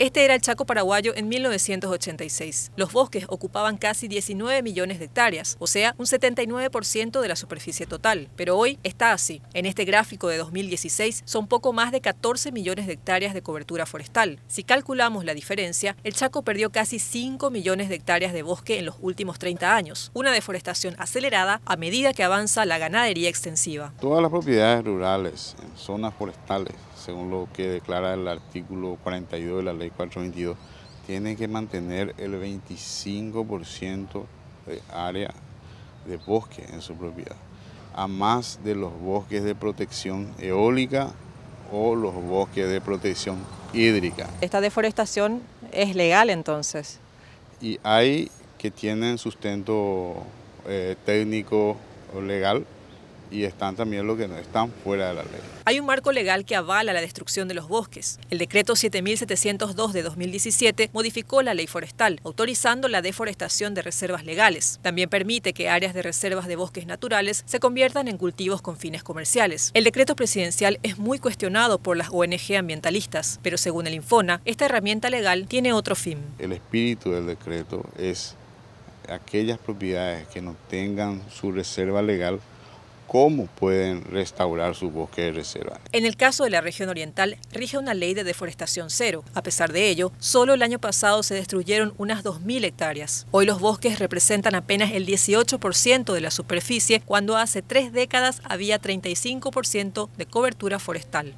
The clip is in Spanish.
Este era el Chaco paraguayo en 1986. Los bosques ocupaban casi 19 millones de hectáreas, o sea, un 79% de la superficie total, pero hoy está así. En este gráfico de 2016 son poco más de 14 millones de hectáreas de cobertura forestal. Si calculamos la diferencia, el Chaco perdió casi 5 millones de hectáreas de bosque en los últimos 30 años, una deforestación acelerada a medida que avanza la ganadería extensiva. Todas las propiedades rurales en zonas forestales, según lo que declara el artículo 42 de la ley 422, tiene que mantener el 25% de área de bosque en su propiedad, a más de los bosques de protección eólica o los bosques de protección hídrica. ¿Esta deforestación es legal entonces? Y hay que tienen sustento eh, técnico o legal, y están también los que no están fuera de la ley. Hay un marco legal que avala la destrucción de los bosques. El decreto 7702 de 2017 modificó la ley forestal, autorizando la deforestación de reservas legales. También permite que áreas de reservas de bosques naturales se conviertan en cultivos con fines comerciales. El decreto presidencial es muy cuestionado por las ONG ambientalistas, pero según el Infona, esta herramienta legal tiene otro fin. El espíritu del decreto es aquellas propiedades que no tengan su reserva legal cómo pueden restaurar sus bosques de reserva. En el caso de la región oriental, rige una ley de deforestación cero. A pesar de ello, solo el año pasado se destruyeron unas 2.000 hectáreas. Hoy los bosques representan apenas el 18% de la superficie, cuando hace tres décadas había 35% de cobertura forestal.